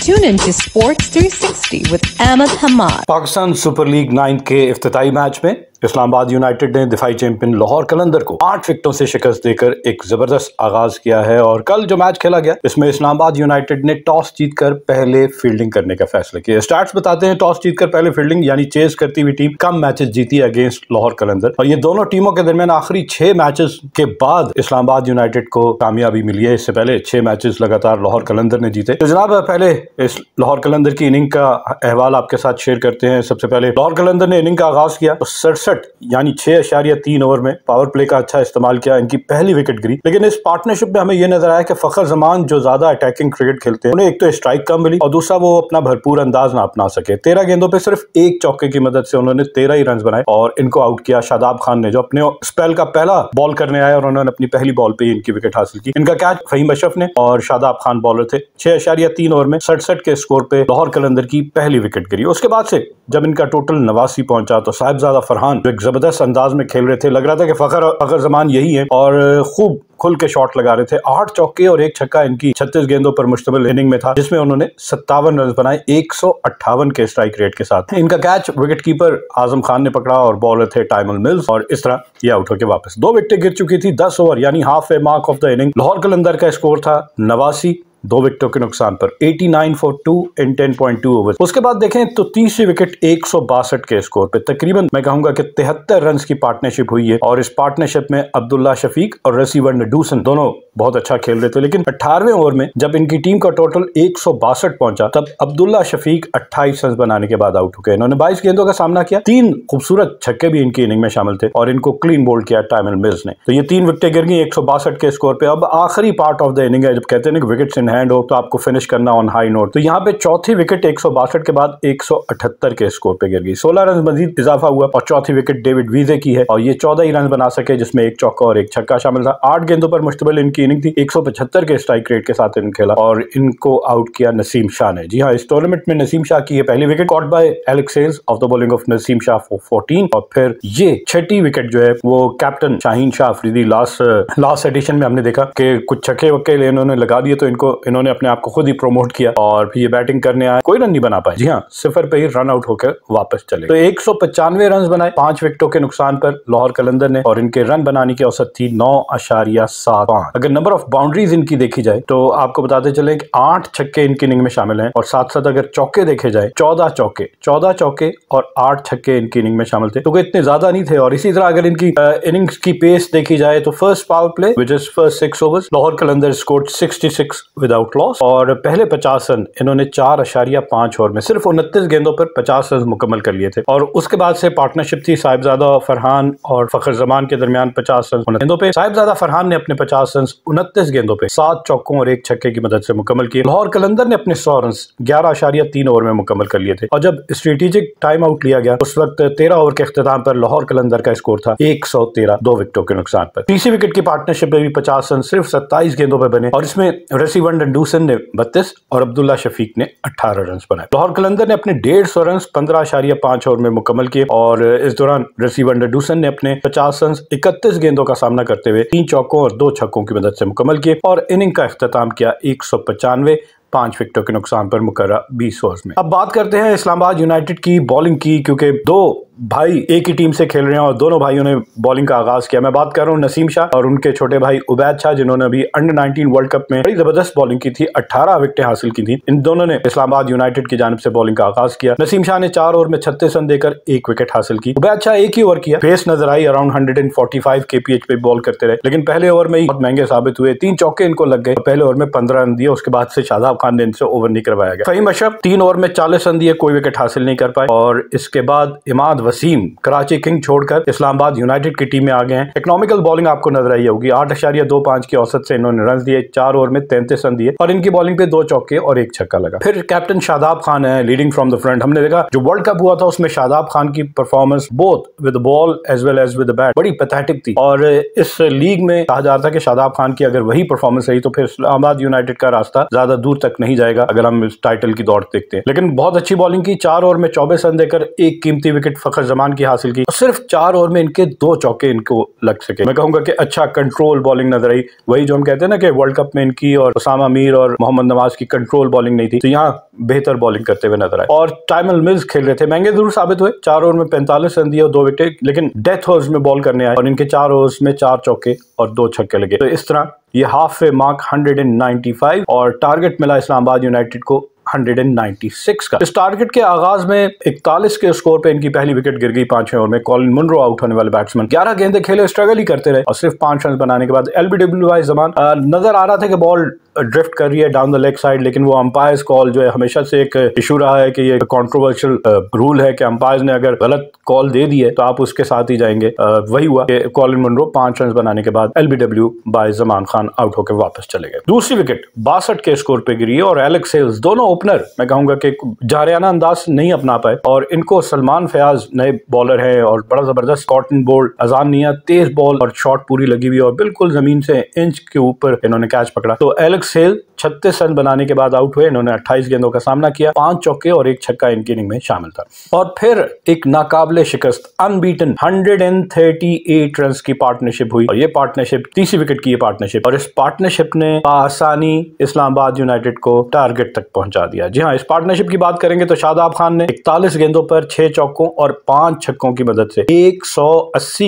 Tune in to Sports 360 with Ahmed Hamad. Pakistan Super League 9 ke iftitahi match mein Islamabad United ने दिफाई champion Lahore कलंदर को आठ विकेटों से शिकस्त देकर एक जबरदस्त आगाज किया है और कल जो मैच खेला गया इसमें इस्लामाबाद यूनाइटेड ने टॉस जीतकर पहले फील्डिंग करने का फैसला किया स्टार्ट बताते हैं टॉस जीतकर पहले फील्डिंग यानी चेस करती हुई टीम कम मैचेस जीती अगेंस्ट लाहौर कलंदर और ये दोनों टीमों के दरमियान आखिरी छह मैचेस के बाद इस्लामाबाद यूनाइटेड को कामयाबी मिली है इससे पहले छह मैचेस लगातार लाहौर कलंदर ने जीते तो जनाब पहले इस लाहौर कलंदर की इनिंग का अहवाल आपके साथ शेयर करते हैं सबसे पहले लाहौर कलंदर ने इनिंग का आगाज किया तो सड़सठ तिरसठ यानी छह अशारिया तीन ओवर में पावर प्ले का अच्छा इस्तेमाल किया इनकी पहली विकेट गिरी लेकिन इस पार्टनरशिप में हमें यह नजर आया कि फखर जमान जो ज्यादा अटैकिंग क्रिकेट खेलते हैं उन्हें एक तो स्ट्राइक कम मिली और दूसरा वो अपना भरपूर अंदाज ना अपना सके तेरह गेंदों पर सिर्फ एक चौके की मदद से उन्होंने तेरह ही रन बनाए और इनको आउट किया शादाब खान ने जो अपने स्पेल का पहला बॉल करने आया और उन्होंने अपनी पहली बॉल पर इनकी विकेट हासिल की इनका कैच फहीम अशरफ ने और शादाब खान बॉलर थे छह अशारिया तीन ओवर में सड़सठ के स्कोर पे लाहौर कलंदर की पहली विकेट गिरी उसके बाद से जब इनका टोटल नवासी पहुंचा तो साहिबजादा फरहान एक ज़बरदस्त अंदाज में खेल रहे थे लग रहा था कि फ़खर फ़खर जमान यही है और खूब खुल के शॉट लगा रहे थे आठ चौके और एक छक्का इनकी छत्तीस गेंदों पर मुश्तमिल इनिंग में था जिसमें उन्होंने सत्तावन रन बनाए एक के स्ट्राइक रेट के साथ इनका catch wicket keeper Azam Khan ने पकड़ा और बॉलर थे टाइमल मिल्स और इस तरह ये आउट होकर वापस दो विकेटें गिर चुकी थी दस ओवर यानी half a mark of the inning Lahore Qalandar का स्कोर था नवासी दो विकेटों के नुकसान पर 89 फॉर टू इन 10.2 ओवर उसके बाद देखें तो तीसरी विकेट एक के स्कोर पे तकरीबन मैं कहूंगा कि तिहत्तर रन की पार्टनरशिप हुई है और इस पार्टनरशिप में अब्दुल्ला शफीक और रसीवर नडूसन दोनों बहुत अच्छा खेल रहे थे लेकिन अठारहवें ओवर में जब इनकी टीम का टोटल एक पहुंचा तब अब्दुल्ला शफीक अट्ठाईस रन बनाने के बाद आउट हो गए इन्होंने बाईस गेंदों का सामना किया तीन खूबसूरत छक्के भी इनकी इनिंग में शामिल थे और इनको क्लीन बोल्ड किया टाइम मिर्ज ने तो ये तीन विकेटें गिर गई एक के स्कोर पर अब आखिरी पार्ट ऑफ द इनिंग है जब कहते हैं विकेट हैंड हो तो आपको फिनिश करना ऑन हाई नोट तो यहाँ पे चौथी विकेट एक के बाद एक के स्कोर पे गिर गई सोलह रन मजीद इजाफा हुआ और चौथी विकेट डेविड वीजे की है और ये चौदह ही रन बना सके जिसमें एक चौका और एक छक्का शामिल था आठ गेंदों पर मुश्तबल इनकी इनिंग थी एक के स्ट्राइक रेट के साथ इन खेला और इनको आउट किया नसीम शाह ने जी हाँ इस टूर्नामेंट में नसीम शाह की है पहली wicket caught by Alexes off the bowling of Naseem Shah for fourteen और फिर ये छठी विकेट जो है वो captain Shaheen Shah Afridi last last edition में हमने देखा कि कुछ छक्के वक्के इन्होंने लगा दिए तो इनको इन्होंने अपने आप को खुद ही प्रमोट किया और फिर ये बैटिंग करने आए कोई रन नहीं बना पाए जी हाँ सिफर पे ही रन आउट होकर वापस चले तो एक रन बनाए पांच विकेटों के नुकसान पर लाहौर कलंदर ने और इनके रन बनाने की औसत थी नौ अशारिया सात पांच अगर नंबर ऑफ बाउंड्रीज इनकी देखी जाए तो आपको बताते चले कि आठ छक्के इनकी इनिंग में शामिल हैं और साथ साथ अगर चौके देखे जाए चौदह चौके चौदह चौके और आठ छक्के इनकी इनिंग में शामिल थे तो इतने ज्यादा नहीं थे और इसी तरह अगर इनकी इनिंग्स की पेस देखी जाए तो first power play which is first six overs Lahore Qalandar score sixty six with without loss और पहले पचास रन इन्होंने चार अशारिया पांच ओवर में सिर्फ उनतीस गेंदों पर पचास रन मुकम्मल कर लिए थे और उसके बाद से पार्टनरशिप थी साहिबजादा फरहान और फखर जमान के दरमियान पचास रन गेंदों पर साहिबजादा फरहान ने अपने पचास रन उनतीस गेंदों पर सात चौकों और एक छक्के की मदद से मुकम्मल किए लाहौर कलंदर ने अपने सौ रन ग्यारह अशारिया तीन ओवर में मुकम्मल कर लिए थे और जब स्ट्रेटेजिक टाइम आउट लिया गया उस वक्त तेरह ओवर के अख्ताम पर लाहौर कलंदर का स्कोर था एक सौ तेरह दो विकेटों के नुकसान पर तीसरी विकेट की पार्टनरशिप में भी पचास रन सिर्फ सत्ताईस गेंदों पर बने और इसमें रसी वन डड्डूसन ने बत्तीस और अब्दुल्ला शफीक ने अट्ठारह रन बनाए लाहौर कलंदर ने अपने डेढ़ सौ रन पंद्रह आशारिया पांच ओवर में मुकम्मल किए और इस दौरान रसीवर डड्डूसन ने अपने पचास रन इकतीस गेंदों का सामना करते हुए तीन चौकों और दो छक्कों की मदद से मुकम्मल किए और इनिंग का अख्ताम किया एक सौ पचानवे पांच विकेटों के नुकसान पर मुकर्रा बीस ओवर में अब बात करते हैं इस्लामाबाद यूनाइटेड की बॉलिंग की क्योंकि दो भाई एक ही टीम से खेल रहे हैं और दोनों भाइयों ने बॉलिंग का आगाज किया मैं बात कर रहा हूँ नसीम शाह और उनके छोटे भाई उबैद शाह जिन्होंने अभी अंडर नाइनटीन वर्ल्ड कप में बड़ी जबरदस्त बॉलिंग की थी अट्ठारह विकेटें हासिल की थी इन दोनों ने इस्लामाबाद यूनाइटेड की जानब से बॉलिंग का आगाज किया नसीम शाह ने चार ओवर में छत्तीस रन देकर एक विकेट हासिल की उबैद शाह एक ही ओवर किया फेस नजर आई around hundred and forty five K P H पे बॉल करते रहे लेकिन पहले ओवर में ही बहुत महंगे साबित हुए तीन चौके इनको लग गए पहले ओवर में पंद्रह रन दिए उसके बाद से शादाब खान ने इनसे ओवर नहीं करवाया गया फहीम अशरफ तीन ओवर में चालीस रन दिए कोई विकेट हासिल नहीं कर पाए और इसके बाद इमाद वसीम कराची किंग छोड़कर इस्लामाबाद यूनाइटेड की टीम में आ गए हैं इकोनॉमिकल बॉलिंग आपको नजर आई होगी आठ अशारिया दो पांच की औसत से इन्होंने रन दिए चार ओवर में तैंतीस रन दिए और इनकी बॉलिंग पे दो चौके और एक छक्का लगा फिर कैप्टन शादाब खान है लीडिंग फ्रॉम द फ्रंट हमने देखा जो वर्ल्ड कप हुआ था उसमें शादाब खान की performance both with ball as well as with bat बड़ी पैथेटिक थी और इस लीग में कहा जा रहा था कि शादाब खान की अगर वही परफॉर्मेंस रही तो फिर इस्लामाबाद यूनाइटेड का रास्ता ज्यादा दूर तक नहीं जाएगा अगर हम इस टाइटल की दौड़ देखते हैं लेकिन बहुत अच्छी बॉलिंग की चार ओवर में चौबीस रन देकर एक कीमती विकेट फखर आखिर जमान की हासिल की सिर्फ चार ओवर में इनके दो चौके इनको लग सके मैं कहूंगा कि अच्छा कंट्रोल बॉलिंग नजर आई वही जो हम कहते हैं ना कि वर्ल्ड कप में इनकी और उसामा अमीर और मोहम्मद नवाज की कंट्रोल बॉलिंग नहीं थी तो यहाँ बेहतर बॉलिंग करते हुए नजर आए और टाइमल मिल्स खेल रहे थे महंगे जरूर साबित हुए चार ओवर में पैंतालीस रन दिए और दो विकेट लेकिन डेथ ओवर में बॉल करने आए और इनके चार ओवर में चार चौके और दो छक्के लगे तो इस तरह ये हाफ वे मार्क 195 और टारगेट मिला इस्लामाबाद यूनाइटेड को 196 का इस टारगेट के आगाज में इकतालीस के स्कोर पे इनकी पहली विकेट गिर गई पांच ओवर में कॉलिन मुनरो आउट होने वाले बैट्समैन ग्यारह गेंदे खेले स्ट्रगल ही करते रहे और सिर्फ पांच रन बनाने के बाद एलबीडब्ल्यू जमान नजर आ रहा था कि बॉल ड्रिफ्ट कर रही है डाउन द लेग साइड लेकिन वो अंपायर्स कॉल जो है हमेशा से एक इशू रहा है कि ये कॉन्ट्रोवर्शियल रूल uh, है कि अंपायर्स ने अगर गलत कॉल दे दी है तो आप उसके साथ ही जाएंगे uh, वही हुआ कि कॉलिन मनरो पांच रन बनाने के बाद LBW by Zaman Khan out होकर वापस चले गए दूसरी विकेट बासठ के स्कोर पे गिरी और एलेक्स हेल्स दोनों ओपनर मैं कहूंगा कि जारियाना अंदाज नहीं अपना पाए और इनको सलमान फयाज नए बॉलर है और बड़ा जबरदस्त कॉटन बोल्ड अजान निया तेज बॉल और शॉट पूरी लगी हुई और बिल्कुल जमीन से इंच के ऊपर इन्होंने कैच पकड़ा तो एलेक्स अलग से छत्तीस रन बनाने के बाद आउट हुए इन्होंने 28 गेंदों का सामना किया पांच चौके और एक छक्का इनकी इनिंग में शामिल था और फिर एक नाकाबले शिकस्त अनबीटन 138 रन की पार्टनरशिप हुई और ये पार्टनरशिप तीसरी विकेट की ये पार्टनरशिप और इस पार्टनरशिप ने आसानी इस्लामाबाद यूनाइटेड को टारगेट तक पहुंचा दिया जी हाँ इस पार्टनरशिप की बात करेंगे तो शादाब खान ने इकतालीस गेंदों पर छह चौकों और पांच छक्कों की मदद से एक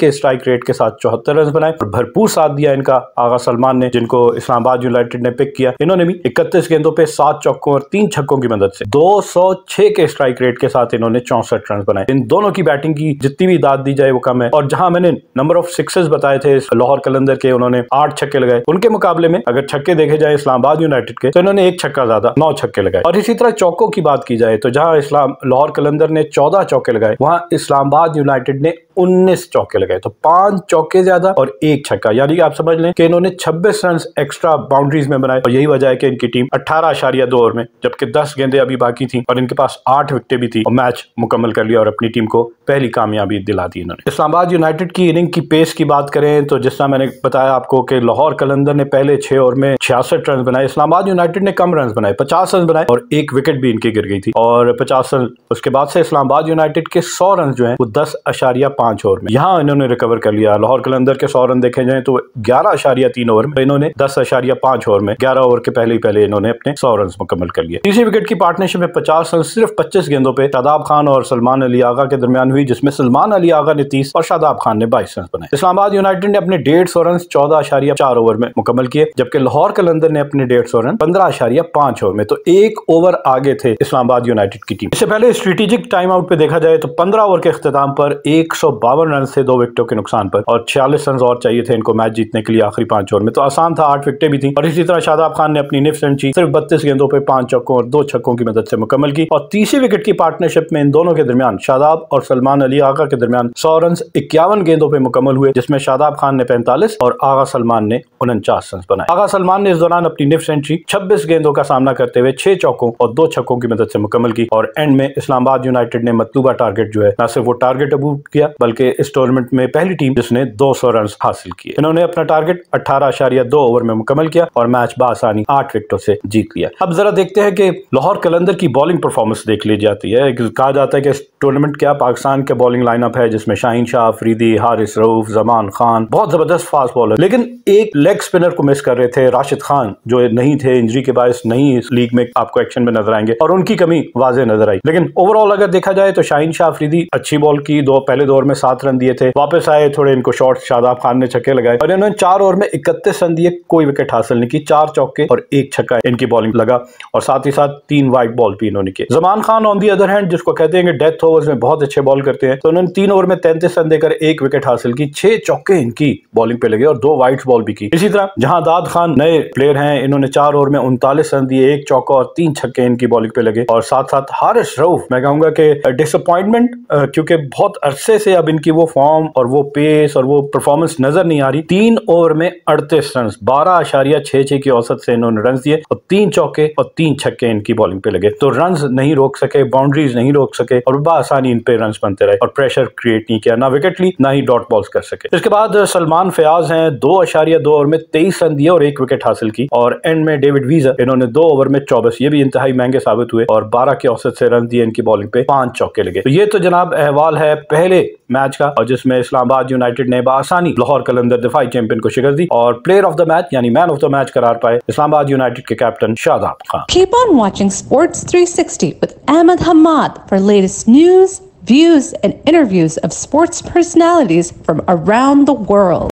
के स्ट्राइक रेट के साथ चौहत्तर रन बनाए और भरपूर साथ दिया इनका आगा सलमान ने जिनको इस्लामाबाद यूनाइटेड ने पिक किया इन्होंने भी इकतीस गेंदों पे सात चौकों और तीन छक्कों की मदद से 206 के स्ट्राइक रेट के साथ इन्होंने चौसठ रन बनाए इन दोनों की बैटिंग की जितनी भी दाद दी जाए वो कम है और जहां मैंने नंबर ऑफ सिक्सेस बताए थे लाहौर कलंदर के उन्होंने आठ छक्के लगाए उनके मुकाबले में अगर छक्के देखे जाए इस्लामाबाद यूनाइटेड के तो इन्होंने एक छक्का ज्यादा नौ छक्के लगाए और इसी तरह चौकों की बात की जाए तो जहां इस्लाम लाहौर कलंदर ने चौदह चौके लगाए वहां इस्लामाबाद यूनाइटेड ने 19 चौके लगाए तो पांच चौके ज्यादा और एक छक्का यानी आप समझ लें कि इन्होंने 26 रन एक्स्ट्रा बाउंड्रीज में बनाए और यही वजह है कि इनकी टीम अठारह आशारिया दो ओवर में जबकि दस गेंदे अभी बाकी थी और इनके पास आठ विकटें भी थी और मैच मुकम्मल कर लिया और अपनी टीम को पहली कामयाबी दिला दी इन्होंने इस्लामाबाद यूनाइटेड की इनिंग की पेस की बात करें तो जिस तरह मैंने बताया आपको कि लाहौर कलंदर ने पहले छह ओवर में छियासठ रन बनाए इस्लामाबाद यूनाइटेड ने कम रन बनाए पचास रन बनाए और एक विकेट भी इनकी गिर गई थी और पचास रन उसके बाद से इस्लामाबाद यूनाइटेड के सौ रन जो है वो दस अशारिया पांच ओवर में यहाँ इन्होंने रिकवर कर लिया लाहौर कलंदर के सौ रन देखे जाए तो ग्यारह अशारिया तीन ओवर में इन्होंने दस अशारिया पांच ओवर में में ग्यारह ओवर के पहले ही पहले इन्होंने अपने सौ रन मुकम्मल कर लिए तीसरी विकेट की पार्टनरशिप में पचास रन सिर्फ पच्चीस गेंदों पर शादाब खान और सलमान अली आगा के दरमियान हुई जिसमें सलमान अली आगा ने तीस और शादाब खान ने बाईस रन बनाए इस्लामाबाद यूनाइटेड ने अपने डेढ़ सौ रन चौदह अशारिया चार ओवर में मुकम्मल किए जबकि लाहौर कलंदर ने अपने डेढ़ सौ रन पंद्रह अशारिया पांच ओवर में तो एक ओवर आगे थे इस्लामाबाद यूनाइटेड की टीम इससे पहले स्ट्रेटेजिक टाइम आउट पर देखा जाए तो पंद्रह ओवर के अख्ताम पर एक सौ बावन रन से दो विकेटों के नुकसान पर और छियालीस रन और चाहिए थे इनको मैच जीतने के लिए आखिरी पांच ओवर में तो आसान था आठ विकटें भी थी और इसी तरह शादाब खान ने अपनी निफ सेंचुरी सिर्फ बत्तीस गेंदों पर पांच चौकों और दो छक्कों की मदद से मुकम्मल की और तीसरी विकेट की पार्टनरशिप में इन दोनों के दरमियान शादाब और सलमान अली आगा के दरमियान सौ रन इक्यावन गेंदों पर मुकम्मल हुए जिसमें शादाब खान ने पैंतालीस और आगा सलमान ने उनचास रन बनाए आगा सलमान ने इस दौरान अपनी निफ सेंचुरी छब्बीस गेंदों का सामना करते हुए छह चौकों और दो छक्कों की मदद से मुकम्मल की और एंड में इस्लामाबाद यूनाइटेड ने मतलूबा टारगेट जो है न सिर्फ वो टारगेट अबूव किया बल्कि इस टूर्नामेंट में पहली टीम जिसने दो सौ रन हासिल किए इन्होंने अपना टारगेट अठारह ओवर में मुकम्मल किया और मैच बासानी आठ विकेटों से जीत लिया अब जरा देखते हैं कि लाहौर कलंदर की बॉलिंग परफॉर्मेंस देख ली जाती है कहा जाता है कि टूर्नामेंट क्या पाकिस्तान के बॉलिंग लाइनअप है जिसमें शाहिन शाह अफरीदी हारिस रऊफ जमान खान बहुत जबरदस्त फास्ट बॉलर लेकिन एक लेग स्पिनर को मिस कर रहे थे राशिद खान जो नहीं थे इंजरी के बायस नहीं इस लीग में आपको एक्शन में नजर आएंगे और उनकी कमी वाजे नजर आई लेकिन ओवरऑल अगर देखा जाए तो शाहिन शाह अफरीदी अच्छी बॉल की दो पहले दौर में सात रन दिए थे वापस आए थोड़े इनको शॉर्ट शादाब खान ने छक्के लगाए और इन्होंने चार ओवर में इकतीस रन दिए कोई विकेट हासिल नहीं की चार चार चौके और एक छक्का इनकी बॉलिंग लगा और साथ ही साथ तीन वाइड बॉल भी इन्होंने किए Zaman Khan on the other hand जिसको कहते हैं कि डेथ ओवर्स में बहुत अच्छे बॉल करते हैं तो उन्होंने तीन ओवर में तैंतीस रन देकर एक विकेट हासिल की छह चौके इनकी बॉलिंग पे लगे और दो व्हाइट बॉल भी की इसी तरह जहां दाद खान नए प्लेयर हैं इन्होंने चार ओवर में उनतालीस रन दिए एक चौका और तीन छक्के इनकी बॉलिंग पे लगे और साथ साथ हारिस रऊफ मैं कहूंगा कि डिसअपॉइंटमेंट क्योंकि बहुत अरसे से अब इनकी वो फॉर्म और वो पेस और वो परफॉर्मेंस नजर नहीं आ रही तीन ओवर में अड़तीस रन बारह आशारिया छह छह की औसत से इन्होंने रन दिए और तीन चौके और तीन छक्के इनकी बॉलिंग पे लगे तो रन नहीं रोक सके बाउंड्रीज नहीं रोक सके और बआसानी इन पे रन बनते रहे और प्रेशर क्रिएट नहीं किया ना विकेट ली ना ही डॉट बॉल्स कर सके इसके बाद सलमान फयाज हैं दो अशारिया दो ओवर में तेईस रन दिए और एक विकेट हासिल की और एंड में डेविड वीजर इन्होंने दो ओवर में चौबीस ये भी इंतहाई महंगे साबित हुए और बारह के औसत से रन दिए इनकी बॉलिंग पे पांच चौके लगे तो ये तो जनाब अहवाल है पहले मैच का और जिसमें इस्लामाबाद यूनाइटेड ने बसानी लाहौर कलंदर दिफाई चैंपियन को शिकस्त दी और प्लेयर ऑफ द मैच यानी मैन ऑफ द मैच करार पाए इस्लामाबाद यूनाइटेड के captain Shadab Khan keep on watching sports 360 with Ahmed Hamad for latest news views and interviews of sports personalities from around the world